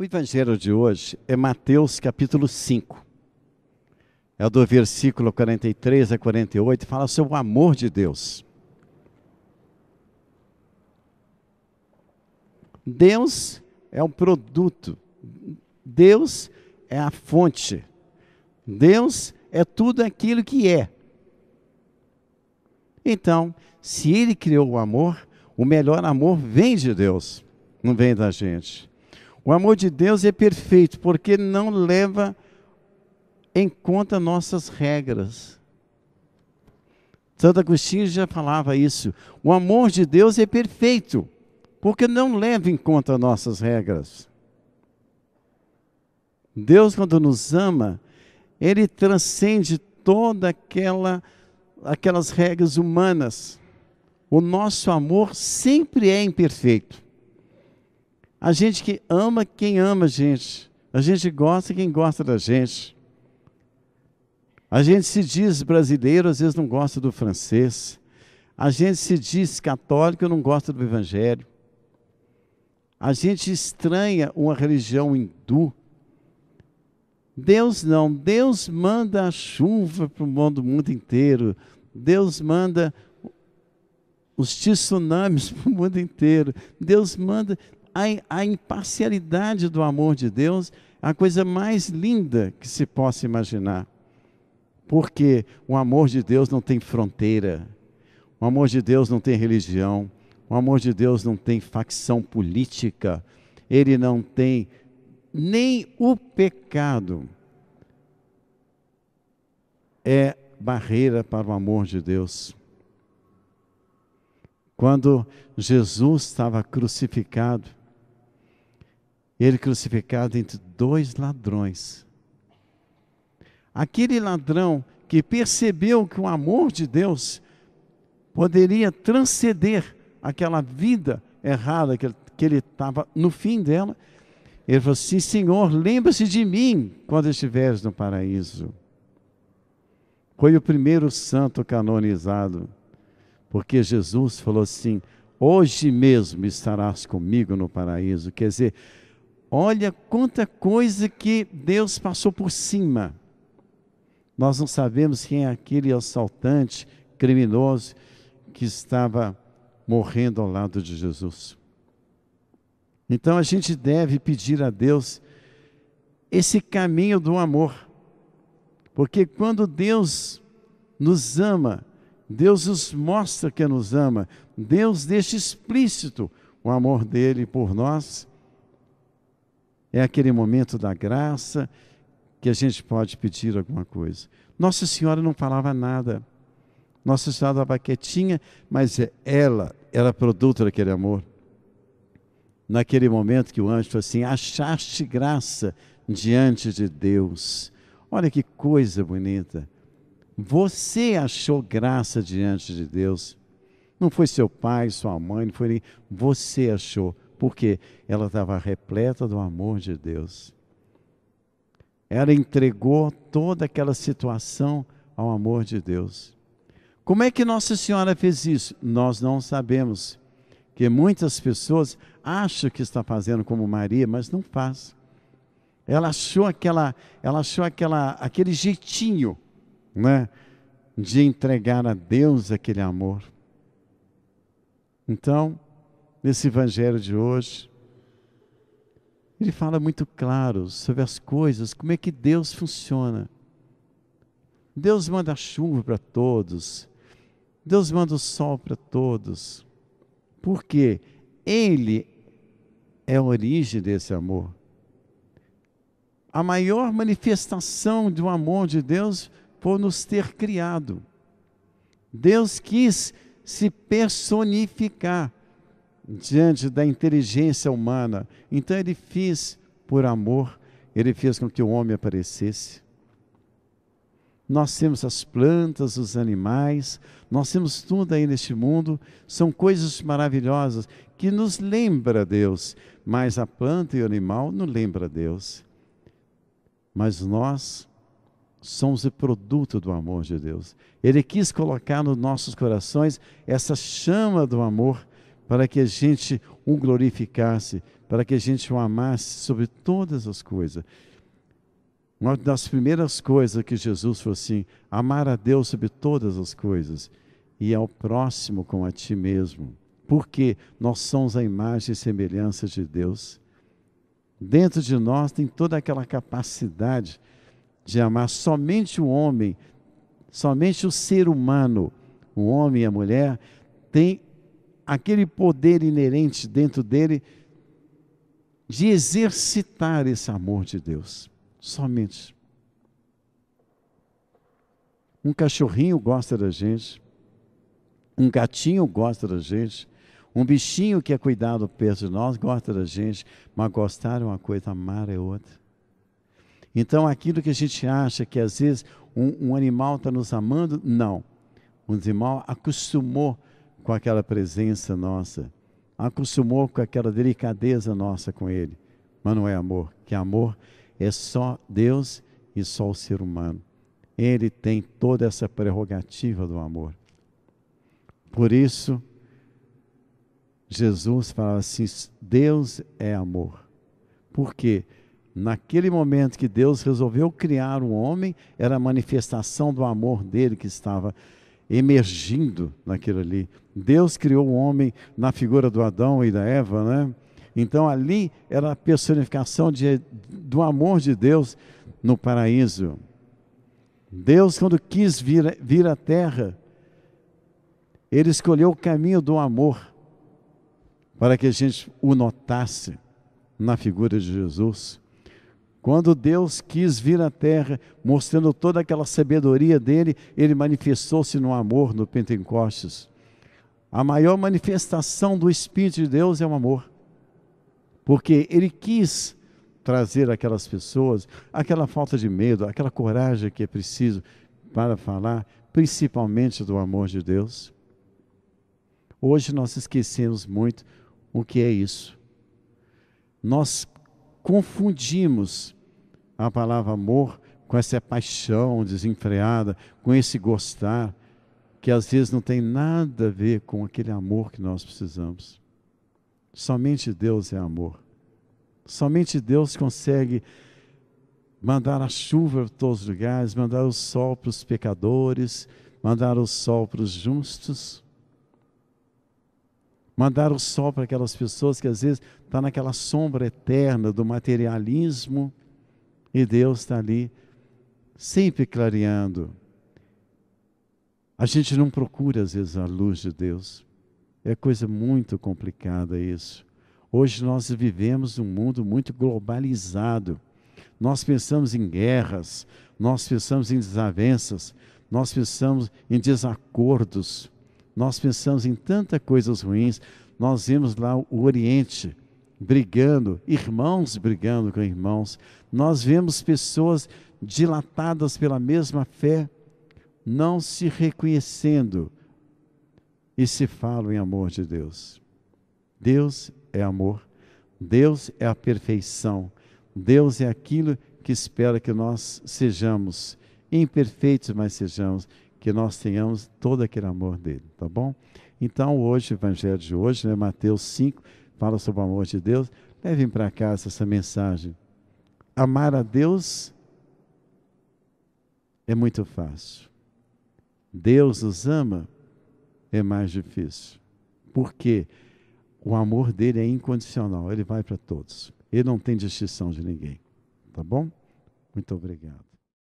O evangelho de hoje é Mateus capítulo 5. É do versículo 43 a 48, fala sobre o amor de Deus. Deus é um produto, Deus é a fonte, Deus é tudo aquilo que é. Então, se Ele criou o amor, o melhor amor vem de Deus, não vem da gente. O amor de Deus é perfeito porque não leva em conta nossas regras. Santo Agostinho já falava isso. O amor de Deus é perfeito porque não leva em conta nossas regras. Deus, quando nos ama, ele transcende toda aquela aquelas regras humanas. O nosso amor sempre é imperfeito. A gente que ama quem ama a gente. A gente gosta quem gosta da gente. A gente se diz brasileiro, às vezes não gosta do francês. A gente se diz católico, não gosta do evangelho. A gente estranha uma religião hindu. Deus não, Deus manda a chuva para o mundo, mundo inteiro. Deus manda os tsunamis para o mundo inteiro. Deus manda, a, a imparcialidade do amor de Deus é a coisa mais linda que se possa imaginar. Porque o amor de Deus não tem fronteira, o amor de Deus não tem religião, o amor de Deus não tem facção política, ele não tem nem o pecado é barreira para o amor de Deus. Quando Jesus estava crucificado, ele crucificado entre dois ladrões. Aquele ladrão que percebeu que o amor de Deus poderia transcender aquela vida errada que ele estava no fim dela, ele falou assim: Senhor, lembra-se de mim quando estiveres no paraíso. Foi o primeiro santo canonizado, porque Jesus falou assim: Hoje mesmo estarás comigo no paraíso. Quer dizer, Olha quanta coisa que Deus passou por cima. Nós não sabemos quem é aquele assaltante criminoso que estava morrendo ao lado de Jesus. Então a gente deve pedir a Deus esse caminho do amor. Porque quando Deus nos ama, Deus nos mostra que nos ama, Deus deixa explícito o amor dele por nós é aquele momento da graça que a gente pode pedir alguma coisa. Nossa Senhora não falava nada. Nossa Senhora estava quietinha, mas é, ela era produto daquele amor. Naquele momento que o anjo falou assim: achaste graça diante de Deus. Olha que coisa bonita. Você achou graça diante de Deus. Não foi seu pai, sua mãe, não foi ninguém. Você achou porque ela estava repleta do amor de Deus. Ela entregou toda aquela situação ao amor de Deus. Como é que Nossa Senhora fez isso? Nós não sabemos. Que muitas pessoas acham que está fazendo como Maria, mas não faz. Ela achou aquela, ela achou aquela, aquele jeitinho, né, de entregar a Deus aquele amor. Então, nesse evangelho de hoje, ele fala muito claro sobre as coisas, como é que Deus funciona. Deus manda chuva para todos, Deus manda o sol para todos, porque Ele é a origem desse amor. A maior manifestação do amor de Deus por nos ter criado. Deus quis se personificar diante da inteligência humana. Então ele fez por amor, ele fez com que o homem aparecesse. Nós temos as plantas, os animais, nós temos tudo aí neste mundo, são coisas maravilhosas que nos lembra Deus, mas a planta e o animal não lembra Deus. Mas nós somos o produto do amor de Deus. Ele quis colocar nos nossos corações essa chama do amor para que a gente o glorificasse, para que a gente o amasse sobre todas as coisas. Uma das primeiras coisas que Jesus falou assim: amar a Deus sobre todas as coisas e ao próximo como a ti mesmo. Porque nós somos a imagem e semelhança de Deus. Dentro de nós tem toda aquela capacidade de amar somente o homem, somente o ser humano, o homem e a mulher, tem aquele poder inerente dentro dele de exercitar esse amor de Deus, somente. Um cachorrinho gosta da gente, um gatinho gosta da gente, um bichinho que é cuidado perto de nós gosta da gente, mas gostar é uma coisa, amar é outra. Então, aquilo que a gente acha que às vezes um, um animal está nos amando, não. um animal acostumou com aquela presença nossa, acostumou com aquela delicadeza nossa com Ele. Mas não é amor, que amor é só Deus e só o ser humano. Ele tem toda essa prerrogativa do amor. Por isso, Jesus falava assim: Deus é amor. Porque naquele momento que Deus resolveu criar o homem, era a manifestação do amor dele que estava emergindo naquilo ali. Deus criou o homem na figura do Adão e da Eva, né? Então ali era a personificação de, do amor de Deus no paraíso. Deus, quando quis vir, vir à terra, ele escolheu o caminho do amor para que a gente o notasse na figura de Jesus. Quando Deus quis vir à terra, mostrando toda aquela sabedoria dele, ele manifestou-se no amor no Pentecostes. A maior manifestação do Espírito de Deus é o amor. Porque ele quis trazer aquelas pessoas, aquela falta de medo, aquela coragem que é preciso para falar, principalmente do amor de Deus. Hoje nós esquecemos muito o que é isso. Nós confundimos a palavra amor com essa paixão desenfreada, com esse gostar, que às vezes não tem nada a ver com aquele amor que nós precisamos. Somente Deus é amor. Somente Deus consegue mandar a chuva para todos os lugares, mandar o sol para os pecadores, mandar o sol para os justos mandar o sol para aquelas pessoas que às vezes está naquela sombra eterna do materialismo e Deus está ali sempre clareando. A gente não procura às vezes a luz de Deus. É coisa muito complicada isso. Hoje nós vivemos um mundo muito globalizado. Nós pensamos em guerras, nós pensamos em desavenças, nós pensamos em desacordos. Nós pensamos em tantas coisas ruins. Nós vemos lá o Oriente brigando, irmãos brigando com irmãos. Nós vemos pessoas dilatadas pela mesma fé, não se reconhecendo e se falam em amor de Deus. Deus é amor, Deus é a perfeição, Deus é aquilo que espera que nós sejamos imperfeitos, mas sejamos que nós tenhamos todo aquele amor dele, tá bom? Então, hoje, o evangelho de hoje, né, Mateus 5, fala sobre o amor de Deus. Levem para casa essa mensagem. Amar a Deus é muito fácil. Deus nos ama é mais difícil. Porque o amor dele é incondicional, ele vai para todos. Ele não tem distinção de ninguém. Tá bom? Muito obrigado.